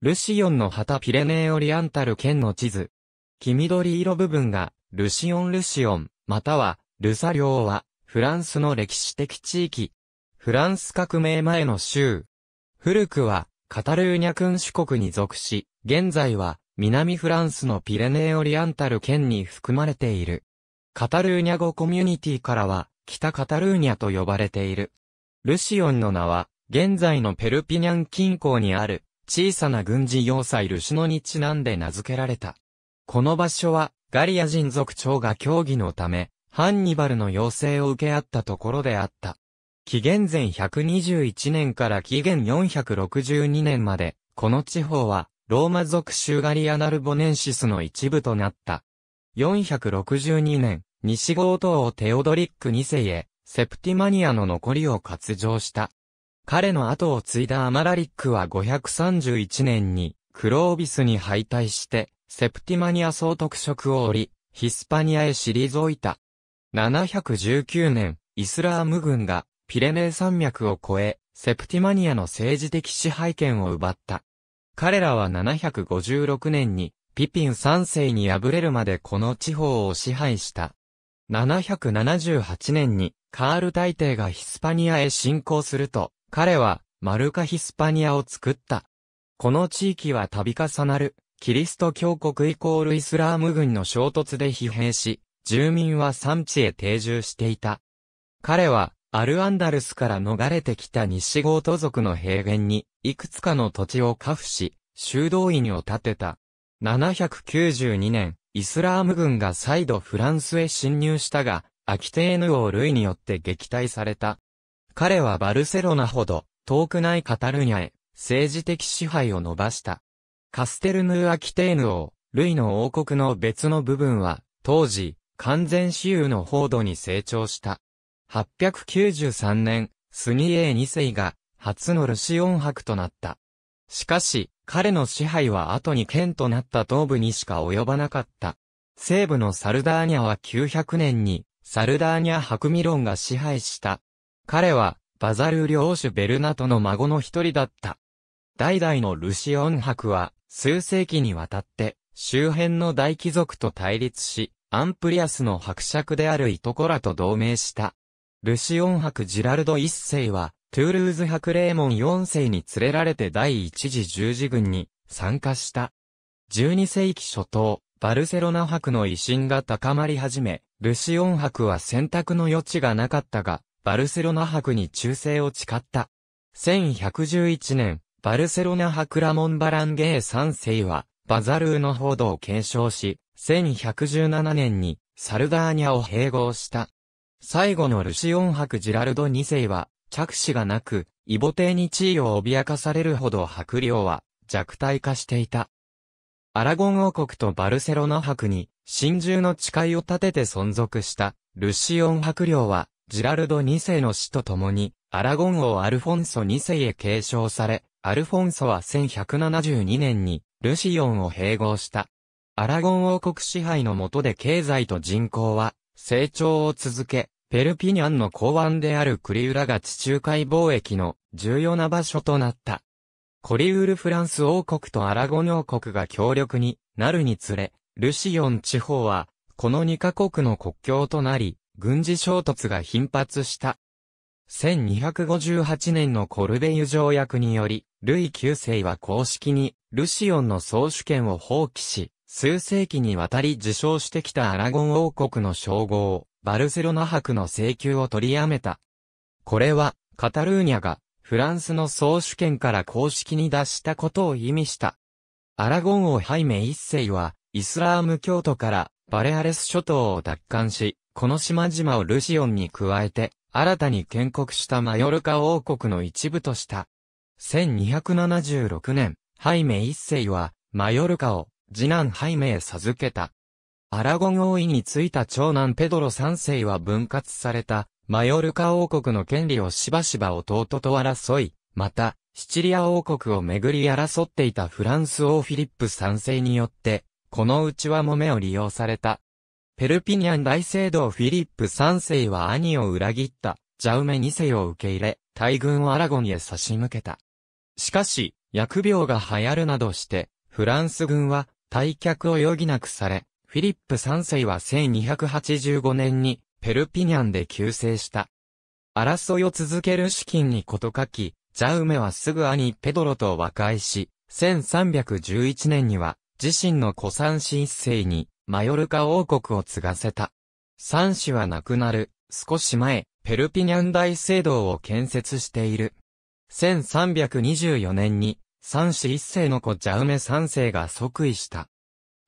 ルシオンの旗ピレネーオリアンタル県の地図。黄緑色部分が、ルシオン・ルシオン、または、ルサ領は、フランスの歴史的地域。フランス革命前の州。古くは、カタルーニャ君主国に属し、現在は、南フランスのピレネーオリアンタル県に含まれている。カタルーニャ語コミュニティからは、北カタルーニャと呼ばれている。ルシオンの名は、現在のペルピニャン近郊にある、小さな軍事要塞ルシノにちなんで名付けられた。この場所は、ガリア人族長が協議のため、ハンニバルの要請を受け合ったところであった。紀元前121年から紀元462年まで、この地方は、ローマ族州ガリアナルボネンシスの一部となった。462年、西ゴーをテオドリック2世へ、セプティマニアの残りを割譲した。彼の後を継いだアマラリックは531年にクロービスに敗退して、セプティマニア総督職を降り、ヒスパニアへ退いた。719年、イスラーム軍がピレネー山脈を越え、セプティマニアの政治的支配権を奪った。彼らは756年にピピン三世に敗れるまでこの地方を支配した。778年にカール大帝がヒスパニアへ侵攻すると、彼は、マルカ・ヒスパニアを作った。この地域は度重なる、キリスト教国イコールイスラーム軍の衝突で疲弊し、住民は産地へ定住していた。彼は、アルアンダルスから逃れてきた西ゴート族の平原に、いくつかの土地を下付し、修道院を建てた。792年、イスラーム軍が再度フランスへ侵入したが、アキテーヌ王類によって撃退された。彼はバルセロナほど遠くないカタルーニャへ政治的支配を伸ばした。カステルヌーアキテーヌ王、ルイの王国の別の部分は当時完全私有の報道に成長した。893年、スニエー2世が初のルシオン伯となった。しかし、彼の支配は後に剣となった東部にしか及ばなかった。西部のサルダーニャは900年に、サルダーニャ・ハクミロンが支配した。彼は、バザル領主ベルナトの孫の一人だった。代々のルシオン博は、数世紀にわたって、周辺の大貴族と対立し、アンプリアスの伯爵であるいとこらと同盟した。ルシオン博ジラルド一世は、トゥールーズ伯レーモン四世に連れられて第一次十字軍に参加した。12世紀初頭、バルセロナ博の威信が高まり始め、ルシオン博は選択の余地がなかったが、バルセロナ博に忠誠を誓った。1111年、バルセロナ博ラモン・バランゲー3世は、バザルーの報道を継承し、1117年に、サルダーニャを併合した。最後のルシオン博ジラルド2世は、着手がなく、イボ帝に地位を脅かされるほど博領は弱体化していた。アラゴン王国とバルセロナ博に、真珠の誓いを立てて存続した、ルシオン博領は、ジラルド2世の死とともに、アラゴン王アルフォンソ2世へ継承され、アルフォンソは1172年に、ルシオンを併合した。アラゴン王国支配の下で経済と人口は、成長を続け、ペルピニャンの港湾であるクリウラが地中海貿易の重要な場所となった。コリウルフランス王国とアラゴン王国が協力になるにつれ、ルシオン地方は、この2カ国の国境となり、軍事衝突が頻発した。1258年のコルベユ条約により、ルイ9世は公式に、ルシオンの総主権を放棄し、数世紀にわたり自称してきたアラゴン王国の称号、バルセロナ博の請求を取りやめた。これは、カタルーニャが、フランスの総主権から公式に脱したことを意味した。アラゴン王ハイメ一世は、イスラーム教徒から、バレアレス諸島を奪還し、この島々をルシオンに加えて、新たに建国したマヨルカ王国の一部とした。1276年、ハイメ一世は、マヨルカを、次男ハイメへ授けた。アラゴン王位についた長男ペドロ三世は分割された、マヨルカ王国の権利をしばしば弟と争い、また、シチリア王国をめぐり争っていたフランス王フィリップ三世によって、この内輪も目を利用された。ペルピニャン大聖堂フィリップ3世は兄を裏切った、ジャウメ2世を受け入れ、大軍をアラゴンへ差し向けた。しかし、疫病が流行るなどして、フランス軍は退却を余儀なくされ、フィリップ3世は1285年にペルピニャンで救世した。争いを続ける資金に事欠き、ジャウメはすぐ兄ペドロと和解し、1311年には自身の古参一世にマヨルカ王国を継がせた。三子は亡くなる、少し前、ペルピニャン大聖堂を建設している。1324年に、三子一世の子ジャウメ三世が即位した。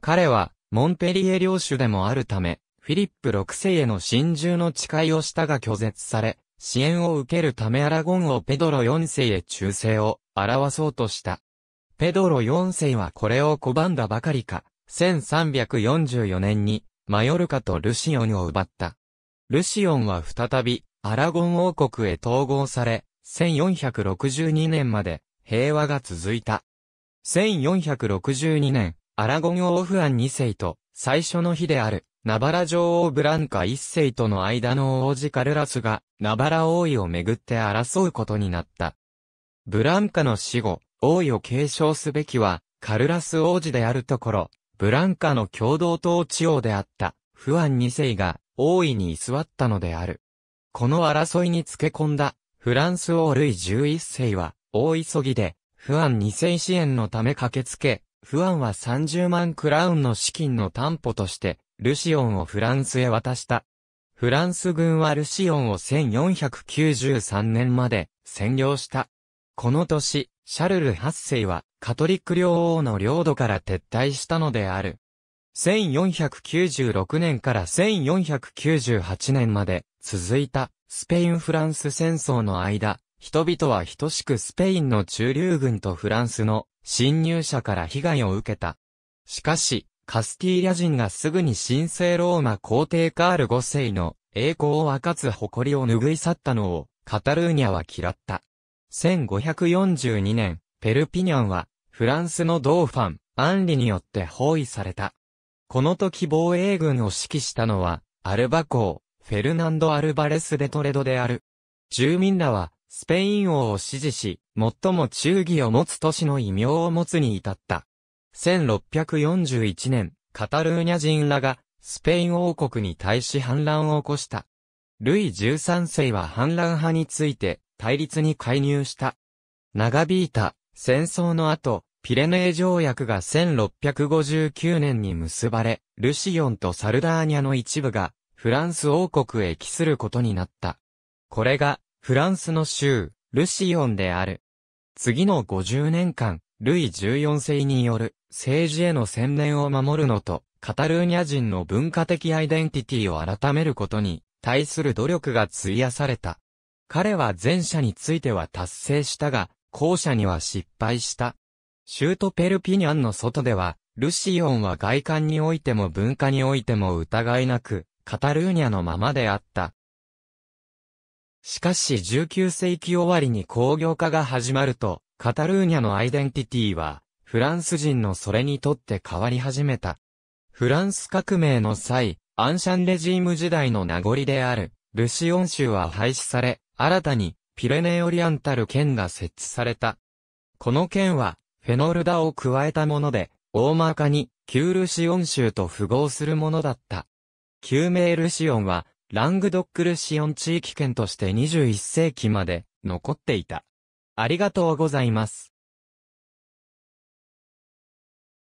彼は、モンペリエ領主でもあるため、フィリップ六世への真珠の誓いをしたが拒絶され、支援を受けるためアラゴンをペドロ四世へ忠誠を表そうとした。ペドロ四世はこれを拒んだばかりか、1344年に、マヨルカとルシオンを奪った。ルシオンは再び、アラゴン王国へ統合され、1462年まで、平和が続いた。1462年、アラゴン王フアン2世と、最初の日である、ナバラ女王ブランカ1世との間の王子カルラスが、ナバラ王位をめぐって争うことになった。ブランカの死後、王位を継承すべきは、カルラス王子であるところ、ブランカの共同統治王であった、フアン2世が、大いに居座ったのである。この争いにつけ込んだ、フランス王ルイ11世は、大急ぎで、フアン2世支援のため駆けつけ、フアンは30万クラウンの資金の担保として、ルシオンをフランスへ渡した。フランス軍はルシオンを1493年まで占領した。この年、シャルル8世はカトリック領王の領土から撤退したのである。1496年から1498年まで続いたスペイン・フランス戦争の間、人々は等しくスペインの中流軍とフランスの侵入者から被害を受けた。しかし、カスティーリャ人がすぐに神聖ローマ皇帝カール5世の栄光を分かつ誇りを拭い去ったのをカタルーニャは嫌った。1542年、ペルピニャンはフランスのドーファン、アンリによって包囲された。この時防衛軍を指揮したのは、アルバ公、フェルナンド・アルバレス・デトレドである。住民らは、スペイン王を支持し、最も忠義を持つ都市の異名を持つに至った。1641年、カタルーニャ人らが、スペイン王国に対し反乱を起こした。ルイ13世は反乱派について、対立に介入した。長引いた、戦争の後、ピレネー条約が1659年に結ばれ、ルシオンとサルダーニャの一部がフランス王国へ帰することになった。これがフランスの州、ルシオンである。次の50年間、ルイ14世による政治への専念を守るのと、カタルーニャ人の文化的アイデンティティを改めることに対する努力が費やされた。彼は前者については達成したが、後者には失敗した。シュートペルピニャンの外では、ルシオンは外観においても文化においても疑いなく、カタルーニャのままであった。しかし19世紀終わりに工業化が始まると、カタルーニャのアイデンティティは、フランス人のそれにとって変わり始めた。フランス革命の際、アンシャンレジーム時代の名残である、ルシオン州は廃止され、新たに、ピレネオリアンタル県が設置された。この県は、フェノールダを加えたもので、大まかに、旧ルシオン州と符合するものだった。旧名ルシオンは、ラングドックルシオン地域圏として21世紀まで残っていた。ありがとうございます。